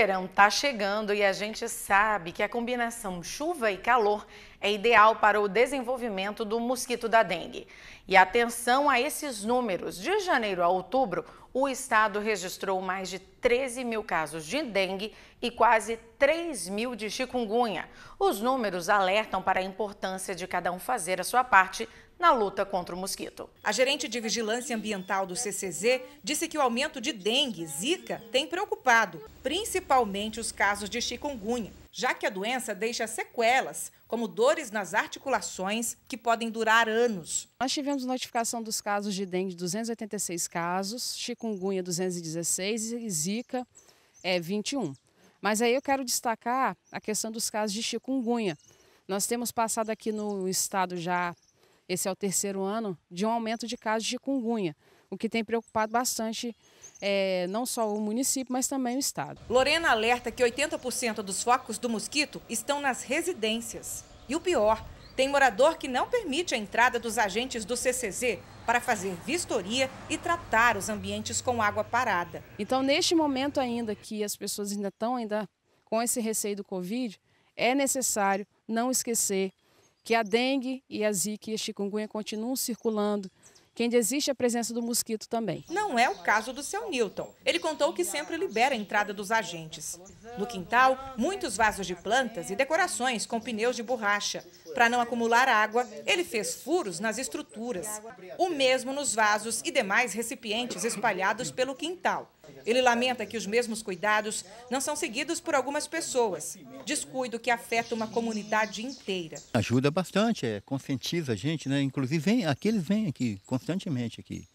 verão está chegando e a gente sabe que a combinação chuva e calor é ideal para o desenvolvimento do mosquito da dengue. E atenção a esses números: de janeiro a outubro, o estado registrou mais de 13 mil casos de dengue e quase 3 mil de chikungunya. Os números alertam para a importância de cada um fazer a sua parte na luta contra o mosquito. A gerente de vigilância ambiental do CCZ disse que o aumento de dengue zika tem preocupado, principalmente os casos de chikungunya já que a doença deixa sequelas, como dores nas articulações, que podem durar anos. Nós tivemos notificação dos casos de dengue, 286 casos, chikungunya, 216 e zika, é, 21. Mas aí eu quero destacar a questão dos casos de chikungunya. Nós temos passado aqui no estado já, esse é o terceiro ano, de um aumento de casos de chikungunya o que tem preocupado bastante é, não só o município, mas também o estado. Lorena alerta que 80% dos focos do mosquito estão nas residências. E o pior, tem morador que não permite a entrada dos agentes do CCZ para fazer vistoria e tratar os ambientes com água parada. Então, neste momento ainda que as pessoas ainda estão ainda com esse receio do Covid, é necessário não esquecer que a dengue e a zika e a chikungunya continuam circulando, que ainda existe a presença do mosquito também. Não é o caso do seu Newton. Ele contou que sempre libera a entrada dos agentes. No quintal, muitos vasos de plantas e decorações com pneus de borracha. Para não acumular água, ele fez furos nas estruturas. O mesmo nos vasos e demais recipientes espalhados pelo quintal. Ele lamenta que os mesmos cuidados não são seguidos por algumas pessoas, descuido que afeta uma comunidade inteira. Ajuda bastante, é, conscientiza a gente, né? Inclusive vem, aqueles vêm aqui constantemente aqui.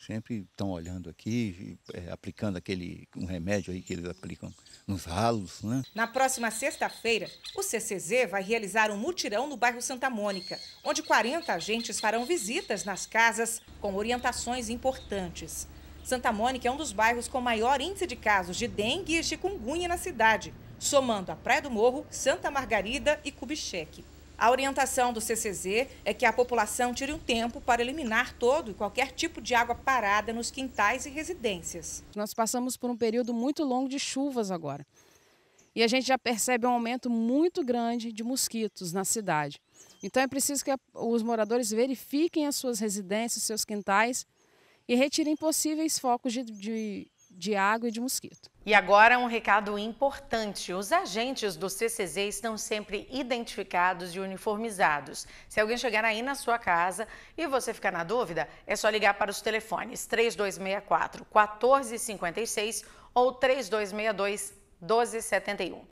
Sempre estão olhando aqui, é, aplicando aquele um remédio aí que eles aplicam nos ralos, né? Na próxima sexta-feira, o CCZ vai realizar um mutirão no bairro Santa Mônica, onde 40 agentes farão visitas nas casas com orientações importantes. Santa Mônica é um dos bairros com maior índice de casos de dengue e chikungunya na cidade, somando a Praia do Morro, Santa Margarida e Cubicheque. A orientação do CCZ é que a população tire um tempo para eliminar todo e qualquer tipo de água parada nos quintais e residências. Nós passamos por um período muito longo de chuvas agora. E a gente já percebe um aumento muito grande de mosquitos na cidade. Então é preciso que os moradores verifiquem as suas residências, seus quintais, e retirem possíveis focos de, de, de água e de mosquito. E agora um recado importante: os agentes do CCZ estão sempre identificados e uniformizados. Se alguém chegar aí na sua casa e você ficar na dúvida, é só ligar para os telefones 3264 1456 ou 3262 1271.